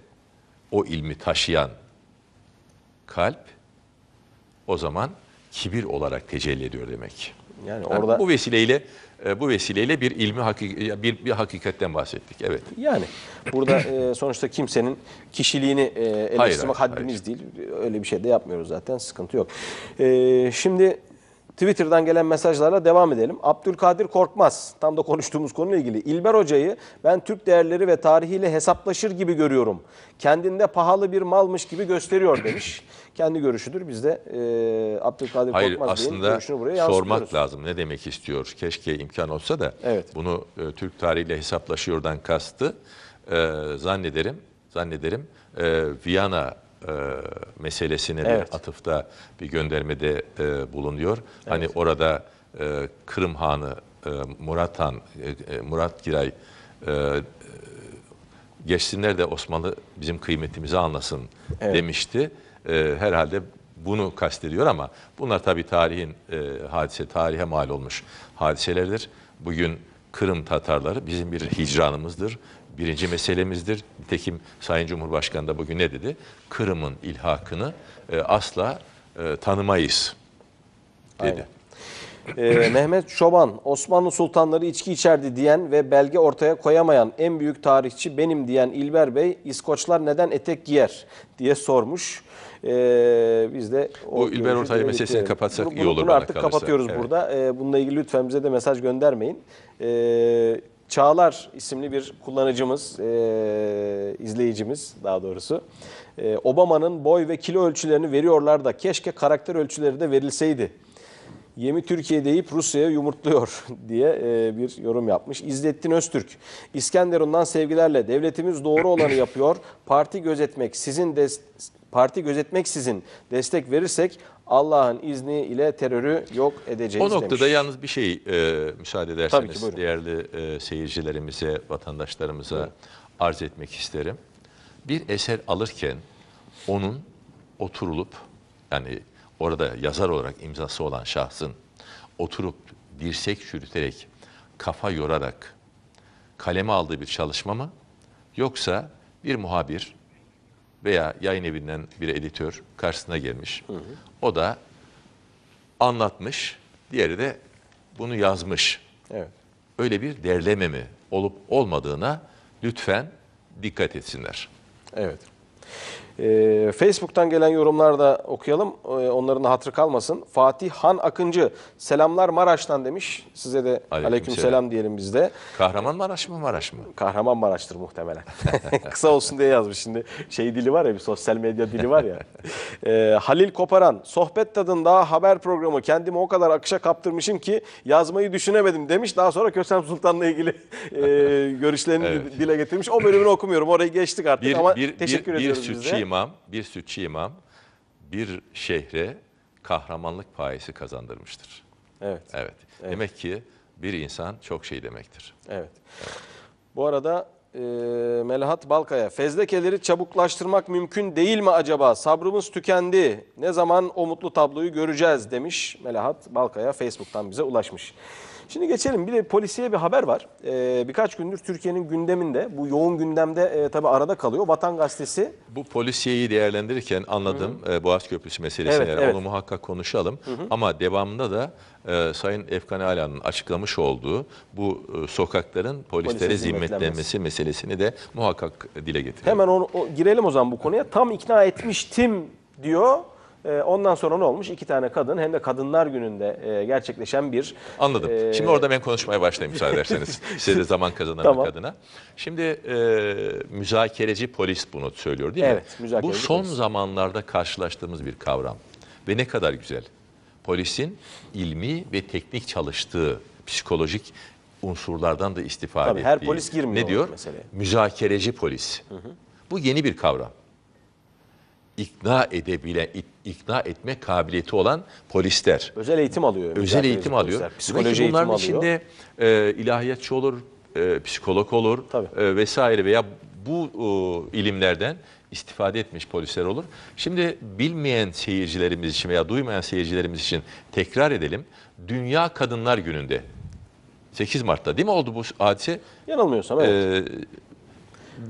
o ilmi taşıyan kalp o zaman kibir olarak tecelli ediyor demek. Yani orada yani bu vesileyle e, bu vesileyle bir ilmi bir, bir hakikatten bahsettik. Evet. Yani burada e, sonuçta kimsenin kişiliğini eleştirmek hayır, hayır, haddimiz hayır. değil. Öyle bir şey de yapmıyoruz zaten. Sıkıntı yok. E, şimdi Twitter'dan gelen mesajlarla devam edelim. Abdülkadir Korkmaz, tam da konuştuğumuz konuyla ilgili. İlber Hoca'yı ben Türk değerleri ve tarihiyle hesaplaşır gibi görüyorum. Kendinde pahalı bir malmış gibi gösteriyor demiş. Kendi görüşüdür. Biz de e, Abdülkadir Hayır, Korkmaz Bey'in görüşünü buraya yansıtıyoruz. sormak lazım. Ne demek istiyor? Keşke imkan olsa da evet. bunu e, Türk tarihiyle hesaplaşıyordan kastı e, zannederim zannederim e, Viyana e, meselesine evet. bir atıfta bir göndermede e, bulunuyor. Hani evet. Hani orada e, Kırım Hanı e, Murat Han, e, e Murat Giray e, e, geçsinler de Osmanlı bizim kıymetimizi anlasın evet. demişti. E, herhalde bunu kastediyor ama bunlar tabii tarihin e, hadise, tarihe mal olmuş hadiselerdir. Bugün Kırım Tatarları bizim bir hicranımızdır birinci meselemizdir. Nitekim Sayın Cumhurbaşkanı da bugün ne dedi? Kırım'ın ilhakını e, asla e, tanımayız dedi. Ee, Mehmet Şoban, Osmanlı sultanları içki içerdi diyen ve belge ortaya koyamayan en büyük tarihçi benim diyen İlber Bey, İskoçlar neden etek giyer diye sormuş. Ee, biz de bu İlber Ortaylı meselesini bitirelim. kapatsak bunu, iyi olur. Bunu artık kalırsa. kapatıyoruz evet. burada. Ee, bununla ilgili lütfen bize de mesaj göndermeyin. Ee, Çağlar isimli bir kullanıcımız, e, izleyicimiz daha doğrusu. E, Obama'nın boy ve kilo ölçülerini veriyorlar da keşke karakter ölçüleri de verilseydi. Yemi Türkiye deyip Rusya'ya yumurtluyor diye e, bir yorum yapmış. İzzettin Öztürk, İskenderun'dan sevgilerle devletimiz doğru olanı yapıyor. Parti gözetmek sizin de parti gözetmek sizin destek verirsek Allah'ın izni ile terörü yok edeceğiz O noktada demiş. yalnız bir şey e, müsaade ederseniz ki, değerli e, seyircilerimize, vatandaşlarımıza buyurun. arz etmek isterim. Bir eser alırken onun oturulup yani orada yazar olarak imzası olan şahsın oturup dirsek çürüterek, kafa yorarak kaleme aldığı bir çalışma mı? Yoksa bir muhabir veya yayın evinden bir editör karşısına gelmiş. Hı hı. O da anlatmış, diğeri de bunu yazmış. Evet. Öyle bir derleme mi olup olmadığına lütfen dikkat etsinler. Evet. Ee, Facebook'tan gelen yorumlar da okuyalım. E, onların hatırı kalmasın. Fatih Han Akıncı selamlar Maraş'tan demiş. Size de aleyküm, aleyküm selam. selam diyelim biz de. Maraş mı Maraş mı? Kahraman Maraş'tır muhtemelen. Kısa olsun diye yazmış. Şimdi şey dili var ya bir sosyal medya dili var ya. e, Halil Koparan sohbet tadında haber programı kendimi o kadar akışa kaptırmışım ki yazmayı düşünemedim demiş. Daha sonra Kösem Sultan'la ilgili e, görüşlerini evet. dile getirmiş. O bölümünü okumuyorum. Orayı geçtik artık bir, ama bir, teşekkür bir, ediyoruz bir sütçü imam, bir sütçü imam bir şehre kahramanlık payesi kazandırmıştır. Evet. Evet. evet. Demek ki bir insan çok şey demektir. Evet. Bu arada e, Melahat Balkaya, fezlekeleri çabuklaştırmak mümkün değil mi acaba? Sabrımız tükendi. Ne zaman o mutlu tabloyu göreceğiz demiş Melahat Balkaya Facebook'tan bize ulaşmış. Şimdi geçelim bir de polisiye bir haber var. Ee, birkaç gündür Türkiye'nin gündeminde bu yoğun gündemde e, tabii arada kalıyor. Vatan Gazetesi. Bu polisiyeyi değerlendirirken anladım E, Boğaz Köprüsü meselesini evet, evet. onu muhakkak konuşalım. Hı -hı. Ama devamında da e, Sayın Efkan Ala'nın açıklamış olduğu bu e, sokakların polislere zimmetlenmesi meselesini de muhakkak dile getirelim. Hemen onu, o, girelim o zaman bu konuya. Tam ikna etmiştim diyor. Ee, ondan sonra ne olmuş? İki tane kadın hem de Kadınlar Günü'nde e, gerçekleşen bir... Anladım. E... Şimdi orada ben konuşmaya başlayayım müsaade ederseniz. Size de zaman kazanan tamam. kadına. Şimdi e, müzakereci polis bunu söylüyor değil evet, mi? Evet. Bu son polis. zamanlarda karşılaştığımız bir kavram. Ve ne kadar güzel. Polisin ilmi ve teknik çalıştığı psikolojik unsurlardan da istifade Tabii, ettiği. Her polis girmiyor. Ne diyor? Meseleye. Müzakereci polis. Hı hı. Bu yeni bir kavram. İkna edebilen, ikna etme kabiliyeti olan polisler. Özel eğitim alıyor. Özel eğitim alıyor. Polisler. Psikoloji eğitim alıyor. içinde e, ilahiyatçı olur, e, psikolog olur e, vesaire veya bu e, ilimlerden istifade etmiş polisler olur. Şimdi bilmeyen seyircilerimiz için veya duymayan seyircilerimiz için tekrar edelim. Dünya Kadınlar Günü'nde 8 Mart'ta değil mi oldu bu hadise? Yanılmıyorsam e, evet. Ee,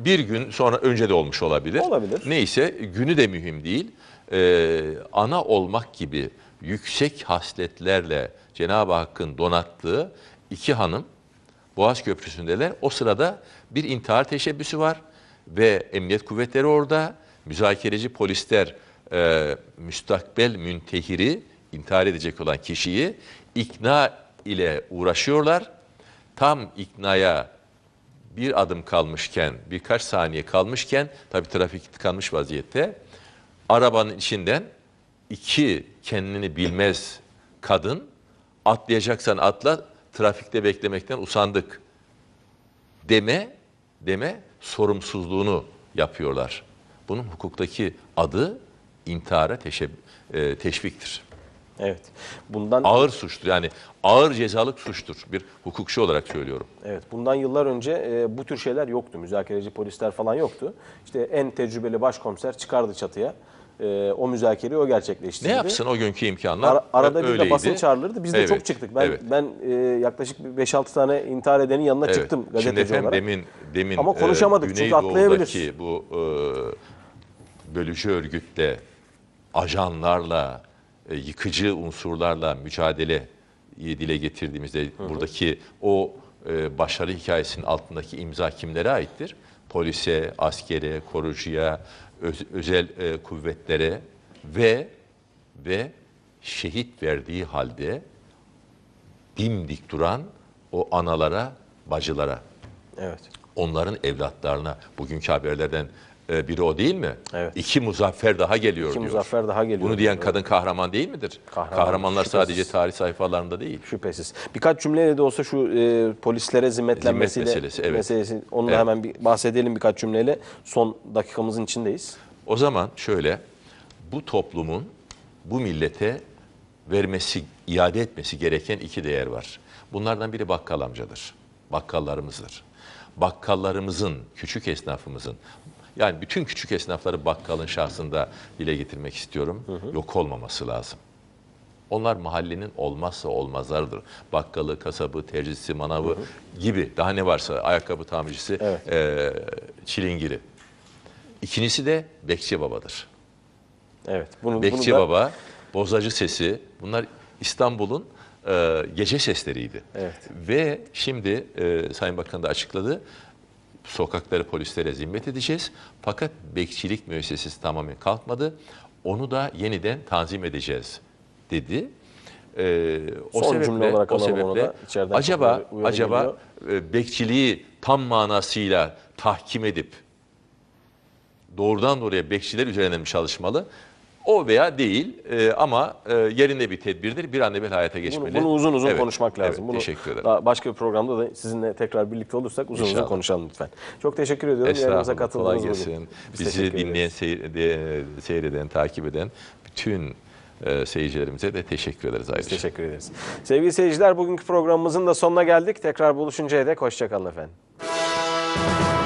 bir gün sonra önce de olmuş olabilir. Olabilir. Neyse günü de mühim değil e, ana olmak gibi yüksek hasletlerle Cenab-ı Hakk'ın donattığı iki hanım Boğaz Köprüsü'ndeler. O sırada bir intihar teşebbüsü var ve emniyet kuvvetleri orada. Müzakereci polisler e, müstakbel müntehiri, intihar edecek olan kişiyi ikna ile uğraşıyorlar. Tam iknaya bir adım kalmışken, birkaç saniye kalmışken, tabii trafik tıkanmış vaziyette, arabanın içinden iki kendini bilmez kadın atlayacaksan atla trafikte beklemekten usandık deme deme sorumsuzluğunu yapıyorlar. Bunun hukuktaki adı intihara e, teşviktir. Evet. Bundan ağır suçtur yani ağır cezalık suçtur bir hukukçu olarak söylüyorum. Evet. Bundan yıllar önce e, bu tür şeyler yoktu. Müzakereci polisler falan yoktu. İşte en tecrübeli başkomiser çıkardı çatıya e, o müzakereyi o gerçekleştirdi. Ne yapsın o günkü imkanlar? Ar arada bir öyleydi. de basın çağrılırdı. Biz de çok çıktık. Ben evet. ben e, yaklaşık 5-6 tane intihar edenin yanına evet. çıktım gazeteci olarak. Demin, demin Ama e, konuşamadık e, çünkü atlayabilir. bu e, bölücü örgütle, ajanlarla, e, yıkıcı unsurlarla mücadele dile getirdiğimizde hı hı. buradaki o e, başarı hikayesinin altındaki imza kimlere aittir? Polise, askere, korucuya, özel e, kuvvetlere ve ve şehit verdiği halde dimdik duran o analara, bacılara. Evet. Onların evlatlarına bugünkü haberlerden e, biri o değil mi? Evet. İki muzaffer daha geliyor İki diyor. muzaffer daha geliyor. Bunu diyen diyor. kadın kahraman değil midir? Kahraman, Kahramanlar şüphesiz. sadece tarih sayfalarında değil. Şüphesiz. Birkaç cümleyle de olsa şu e, polislere zimmetlenmesiyle Zimmet meselesi, evet. meselesi onunla evet. hemen bir bahsedelim birkaç cümleyle. Son dakikamızın içindeyiz. O zaman şöyle bu toplumun bu millete vermesi, iade etmesi gereken iki değer var. Bunlardan biri bakkal amcadır. Bakkallarımızdır. Bakkallarımızın, küçük esnafımızın yani bütün küçük esnafları bakkalın şahsında dile getirmek istiyorum. Hı hı. Yok olmaması lazım. Onlar mahallenin olmazsa olmazlarıdır. Bakkalı, kasabı, tercihsi, manavı hı hı. gibi daha ne varsa ayakkabı tamircisi, evet. e, çilingiri. İkincisi de Bekçi Baba'dır. Evet. Bunu, Bekçi bunu da... Baba, Bozacı Sesi bunlar İstanbul'un e, gece sesleriydi. Evet. Ve şimdi e, Sayın Bakan da açıkladı sokakları polislere zimmet edeceğiz. Fakat bekçilik müessesesi tamamen kalkmadı. Onu da yeniden tanzim edeceğiz dedi. Ee, o Son sebeple, cümle olarak o sebeple da, acaba acaba e, bekçiliği tam manasıyla tahkim edip doğrudan doğruya bekçiler üzerine mi çalışmalı o veya değil e, ama e, yerinde bir tedbirdir. Bir an evvel hayata geçmeli. Bunu, bunu uzun uzun evet, konuşmak lazım. Evet, bunu teşekkür ederim. Daha başka bir programda da sizinle tekrar birlikte olursak uzun uzun konuşalım lütfen. Çok teşekkür ediyorum. Yayınımıza katıldığınız için. Bizi dinleyen, seyir, de, e, seyreden, takip eden bütün e, seyircilerimize de teşekkür ederiz ayrıca. teşekkür ederiz. Sevgili seyirciler bugünkü programımızın da sonuna geldik. Tekrar buluşuncaya dek hoşçakalın efendim.